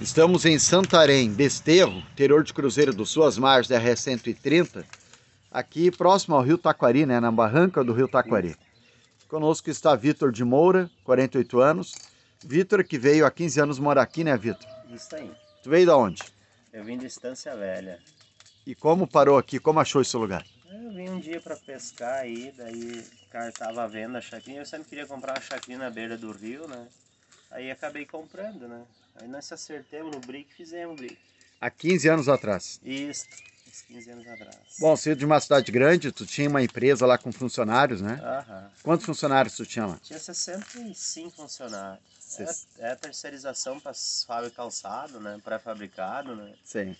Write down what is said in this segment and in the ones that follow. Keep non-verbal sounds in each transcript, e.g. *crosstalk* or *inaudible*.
Estamos em Santarém, Desterro, interior de Cruzeiro do Sul, às margens da RE-130, aqui próximo ao Rio Taquari, né, na barranca do Rio Taquari. Conosco está Vitor de Moura, 48 anos. Vitor, que veio há 15 anos morar aqui, né, Vitor? Isso aí. Tu veio de onde? Eu vim de Estância Velha. E como parou aqui? Como achou esse lugar? Eu vim um dia para pescar aí, daí o cara tava vendo a chacrinha. Eu sempre queria comprar uma chacrinha na beira do rio, né? Aí acabei comprando, né? Aí nós se acertamos no brick e fizemos o brick. Há 15 anos atrás. Isso, uns 15 anos atrás. Bom, você é de uma cidade grande, tu tinha uma empresa lá com funcionários, né? Aham. Quantos funcionários tu tinha lá? Tinha 65 funcionários. Seis... É, é terceirização para fábrica calçado, né? Pré-fabricado, né? Sim.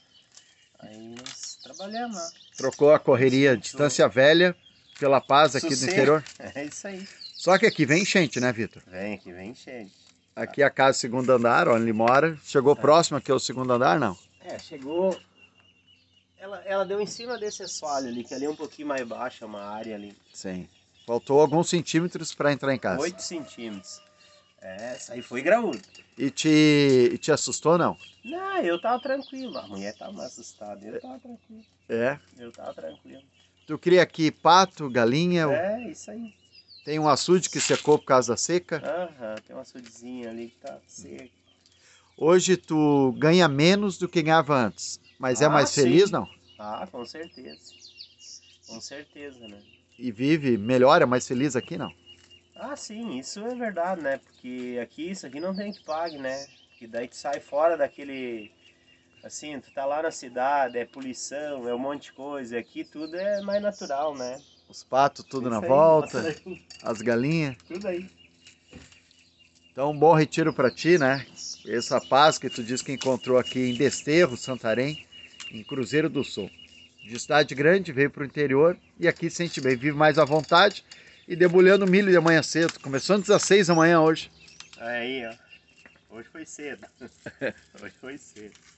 Aí nós trabalhamos lá. Trocou a correria Sim, Distância Velha pela paz aqui do interior? *laughs* É isso aí. Só que aqui vem enchente, né, Vitor? Vem, aqui vem enchente. Aqui é a casa segundo andar, onde ele mora. Chegou é. próximo aqui ao segundo andar, não? É, chegou. Ela, ela deu em cima desse assoalho ali, que ali é um pouquinho mais baixa, é uma área ali. Sim. Faltou alguns centímetros para entrar em casa. Oito centímetros. É, essa aí foi graúdo. E te, e te assustou, não? Não, eu tava tranquilo. A mulher tava assustada, eu tava tranquilo. É? Eu tava tranquilo. Tu cria aqui pato, galinha? É, isso aí. Tem um açude que secou por causa da seca? Aham, tem um açudezinho ali que tá seco. Hoje tu ganha menos do que ganhava antes, mas é ah, é mais sim. feliz, não? Ah, com certeza. Com certeza, né? E vive melhor, é mais feliz aqui, não? Ah, sim, isso é verdade, né? Porque aqui, isso aqui não tem que pague, né? Porque daí tu sai fora daquele... Assim, tu tá lá na cidade, é poluição, é um monte de coisa. Aqui tudo é mais natural, né? Os patos tudo na aí, volta, as galinhas. Tudo aí. Então, um bom retiro para ti, né? Essa paz que tu diz que encontrou aqui em Desterro, Santarém, em Cruzeiro do Sul. De cidade grande, veio para o interior e aqui sente bem, vive mais à vontade e debulhando milho de manhã cedo. começou às 16 da manhã hoje. Aí, ó. Hoje foi cedo. *laughs* hoje foi cedo.